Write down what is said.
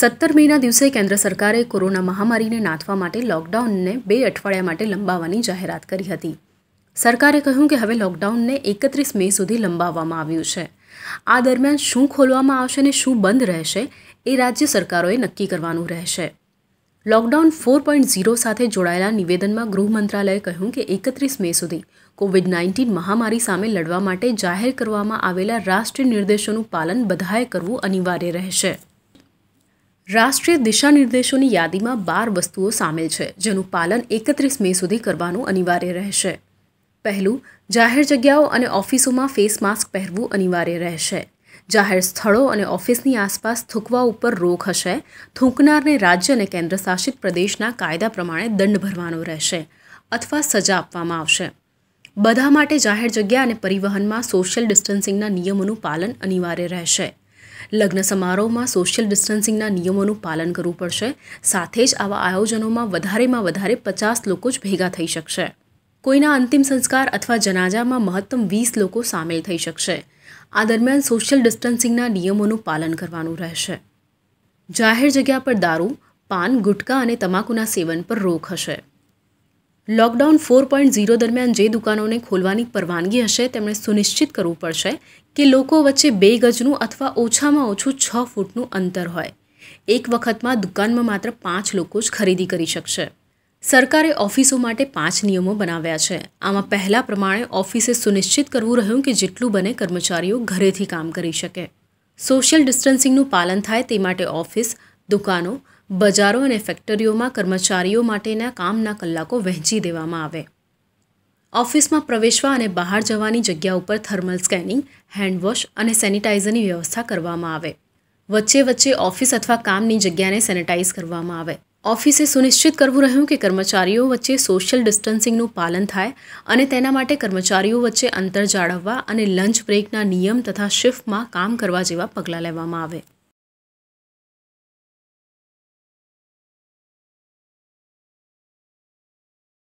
સત્તર મેના દિવસે કેન્દ્ર સરકારે કોરોના મહામારીને નાથવા માટે લોકડાઉનને બે અઠવાડિયા માટે લંબાવવાની જાહેરાત કરી હતી સરકારે કહ્યું કે હવે લોકડાઉનને એકત્રીસ મે સુધી લંબાવવામાં આવ્યું છે આ દરમિયાન શું ખોલવામાં આવશે અને શું બંધ રહેશે એ રાજ્ય સરકારોએ નક્કી કરવાનું રહેશે લોકડાઉન ફોર પોઈન્ટ ઝીરો સાથે જોડાયેલા નિવેદનમાં ગૃહ મંત્રાલયે કહ્યું કે એકત્રીસ મે સુધી કોવિડ નાઇન્ટીન મહામારી સામે લડવા માટે જાહેર કરવામાં આવેલા રાષ્ટ્રીય નિર્દેશોનું પાલન બધાએ કરવું અનિવાર્ય રહેશે રાષ્ટ્રીય દિશાનિર્દેશોની યાદીમાં બાર વસ્તુઓ સામેલ છે જેનું પાલન એકત્રીસ મે સુધી કરવાનું અનિવાર્ય રહેશે પહેલું જાહેર જગ્યાઓ અને ઓફિસોમાં ફેસ માસ્ક પહેરવું અનિવાર્ય રહેશે જાહેર સ્થળો અને ઓફિસની આસપાસ થૂંકવા ઉપર રોક હશે થૂંકનારને રાજ્ય અને કેન્દ્ર શાસિત પ્રદેશના કાયદા પ્રમાણે દંડ ભરવાનો રહેશે અથવા સજા આપવામાં આવશે બધા માટે જાહેર જગ્યા અને પરિવહનમાં સોશિયલ ડિસ્ટન્સિંગના નિયમોનું પાલન અનિવાર્ય રહેશે લગ્ન સમારોહમાં સોશિયલ ડિસ્ટન્સિંગના નિયમોનું પાલન કરવું પડશે સાથે જ આવા આયોજનોમાં વધારેમાં વધારે પચાસ લોકો જ ભેગા થઈ શકશે કોઈના અંતિમ સંસ્કાર અથવા જનાજામાં મહત્તમ વીસ લોકો સામેલ થઈ શકશે આ દરમિયાન સોશિયલ ડિસ્ટન્સિંગના નિયમોનું પાલન કરવાનું રહેશે જાહેર જગ્યા પર દારૂ પાન ગુટકા અને તમાકુના સેવન પર રોક હશે લોકડાઉન ફોર પોઈન્ટ ઝીરો દરમિયાન જે દુકાનોને ખોલવાની પરવાનગી હશે તેમણે સુનિશ્ચિત કરવું પડશે કે લોકો વચ્ચે બે ગજનું અથવા ઓછામાં ઓછું છ ફૂટનું અંતર હોય એક વખતમાં દુકાનમાં માત્ર પાંચ લોકો જ ખરીદી કરી શકશે સરકારે ઓફિસો માટે પાંચ નિયમો બનાવ્યા છે આમાં પહેલા પ્રમાણે ઓફિસે સુનિશ્ચિત કરવું રહ્યું કે જેટલું બને કર્મચારીઓ ઘરેથી કામ કરી શકે સોશિયલ ડિસ્ટન્સિંગનું પાલન થાય તે માટે ઓફિસ દુકાનો બજારો અને ફેક્ટરીઓમાં કર્મચારીઓ માટેના કામના કલાકો વહેંચી દેવામાં આવે ઓફિસમાં પ્રવેશવા અને બહાર જવાની જગ્યા ઉપર થર્મલ સ્કેનિંગ હેન્ડવોશ અને સેનિટાઇઝરની વ્યવસ્થા કરવામાં આવે વચ્ચે વચ્ચે ઓફિસ અથવા કામની જગ્યાને સેનેટાઇઝ કરવામાં આવે ઓફિસે સુનિશ્ચિત કરવું રહ્યું કે કર્મચારીઓ વચ્ચે સોશિયલ ડિસ્ટન્સિંગનું પાલન થાય અને તેના માટે કર્મચારીઓ વચ્ચે અંતર જાળવવા અને લંચ બ્રેકના નિયમ તથા શિફ્ટમાં કામ કરવા જેવા પગલાં લેવામાં આવે